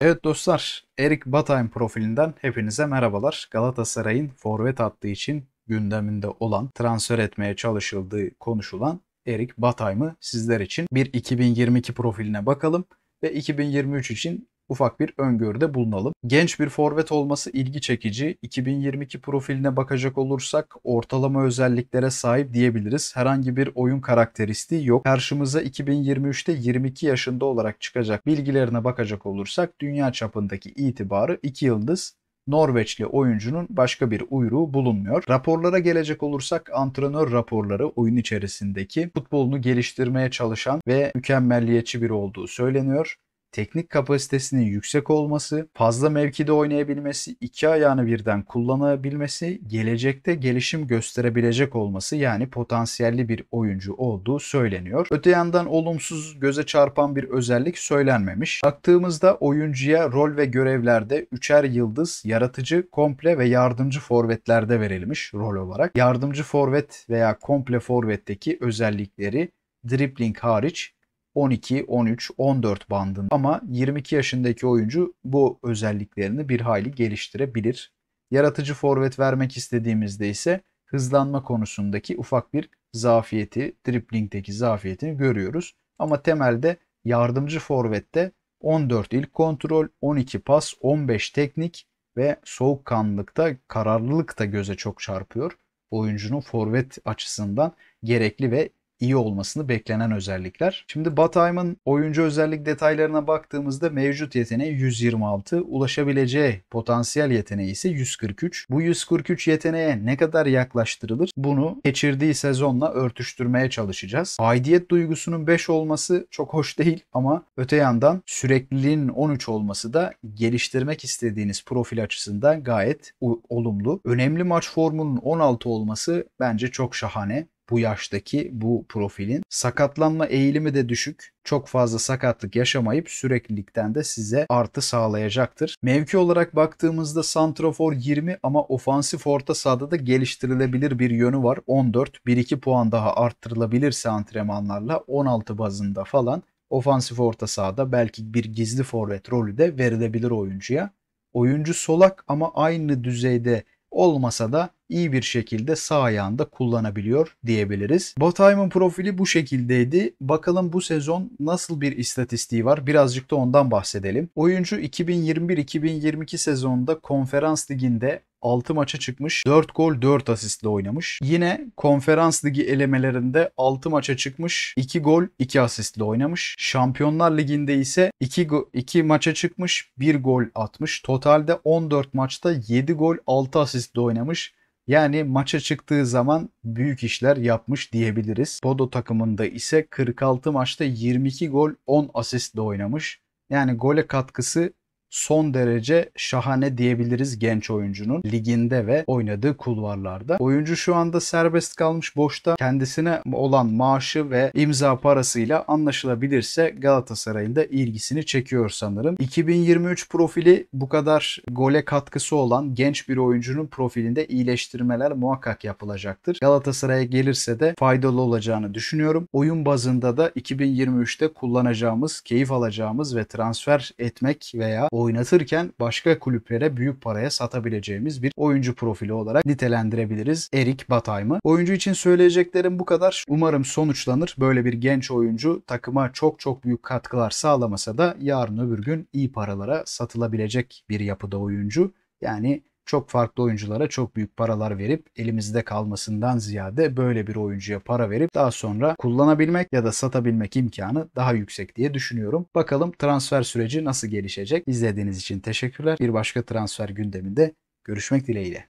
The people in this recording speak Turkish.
Evet dostlar, Erik Batay'ın profilinden hepinize merhabalar. Galatasaray'ın forvet attığı için gündeminde olan, transfer etmeye çalışıldığı konuşulan Erik Batay'ı sizler için bir 2022 profiline bakalım ve 2023 için ufak bir öngörüde bulunalım. Genç bir forvet olması ilgi çekici. 2022 profiline bakacak olursak ortalama özelliklere sahip diyebiliriz. Herhangi bir oyun karakteristiği yok. Karşımıza 2023'te 22 yaşında olarak çıkacak bilgilerine bakacak olursak dünya çapındaki itibarı 2 yıldız Norveçli oyuncunun başka bir uyruğu bulunmuyor. Raporlara gelecek olursak antrenör raporları oyun içerisindeki futbolunu geliştirmeye çalışan ve mükemmelliyetçi biri olduğu söyleniyor teknik kapasitesinin yüksek olması, fazla mevkide oynayabilmesi, iki ayağını birden kullanabilmesi, gelecekte gelişim gösterebilecek olması yani potansiyelli bir oyuncu olduğu söyleniyor. Öte yandan olumsuz göze çarpan bir özellik söylenmemiş. Baktığımızda oyuncuya rol ve görevlerde üçer yıldız, yaratıcı, komple ve yardımcı forvetlerde verilmiş rol olarak. Yardımcı forvet veya komple forvetteki özellikleri dribbling hariç 12, 13, 14 bandında ama 22 yaşındaki oyuncu bu özelliklerini bir hayli geliştirebilir. Yaratıcı forvet vermek istediğimizde ise hızlanma konusundaki ufak bir zafiyeti, driplingdeki zafiyetini görüyoruz. Ama temelde yardımcı forvette 14 ilk kontrol, 12 pas, 15 teknik ve soğukkanlılıkta, kararlılık da göze çok çarpıyor. Oyuncunun forvet açısından gerekli ve iyi olmasını beklenen özellikler. Şimdi Batayman oyuncu özellik detaylarına baktığımızda mevcut yeteneği 126, ulaşabileceği potansiyel yeteneği ise 143. Bu 143 yeteneğe ne kadar yaklaştırılır? Bunu geçirdiği sezonla örtüştürmeye çalışacağız. Aidiyet duygusunun 5 olması çok hoş değil ama öte yandan sürekliliğin 13 olması da geliştirmek istediğiniz profil açısından gayet olumlu. Önemli maç formunun 16 olması bence çok şahane bu yaştaki bu profilin. Sakatlanma eğilimi de düşük. Çok fazla sakatlık yaşamayıp süreklilikten de size artı sağlayacaktır. Mevki olarak baktığımızda Santrafor 20 ama ofansif orta sahada da geliştirilebilir bir yönü var. 14, 1-2 puan daha arttırılabilirse antrenmanlarla 16 bazında falan ofansif orta sahada belki bir gizli forvet rolü de verilebilir oyuncuya. Oyuncu solak ama aynı düzeyde olmasa da iyi bir şekilde sağ ayağında kullanabiliyor diyebiliriz. Botay'ın profili bu şekildeydi. Bakalım bu sezon nasıl bir istatistiği var? Birazcık da ondan bahsedelim. Oyuncu 2021-2022 sezonunda konferans liginde 6 maça çıkmış. 4 gol 4 asistle oynamış. Yine konferans ligi elemelerinde 6 maça çıkmış. 2 gol 2 asistle oynamış. Şampiyonlar liginde ise 2, 2 maça çıkmış. 1 gol atmış. Totalde 14 maçta 7 gol 6 asistle oynamış. Yani maça çıktığı zaman büyük işler yapmış diyebiliriz. Bodo takımında ise 46 maçta 22 gol 10 asistle oynamış. Yani gole katkısı son derece şahane diyebiliriz genç oyuncunun liginde ve oynadığı kulvarlarda. Oyuncu şu anda serbest kalmış boşta kendisine olan maaşı ve imza parasıyla anlaşılabilirse Galatasaray'ın da ilgisini çekiyor sanırım. 2023 profili bu kadar gole katkısı olan genç bir oyuncunun profilinde iyileştirmeler muhakkak yapılacaktır. Galatasaray'a gelirse de faydalı olacağını düşünüyorum. Oyun bazında da 2023'te kullanacağımız, keyif alacağımız ve transfer etmek veya oynatırken başka kulüplere büyük paraya satabileceğimiz bir oyuncu profili olarak nitelendirebiliriz Erik Batay'mı. Oyuncu için söyleyeceklerim bu kadar. Umarım sonuçlanır. Böyle bir genç oyuncu takıma çok çok büyük katkılar sağlamasa da yarın öbür gün iyi paralara satılabilecek bir yapıda oyuncu. Yani çok farklı oyunculara çok büyük paralar verip elimizde kalmasından ziyade böyle bir oyuncuya para verip daha sonra kullanabilmek ya da satabilmek imkanı daha yüksek diye düşünüyorum. Bakalım transfer süreci nasıl gelişecek? İzlediğiniz için teşekkürler. Bir başka transfer gündeminde görüşmek dileğiyle.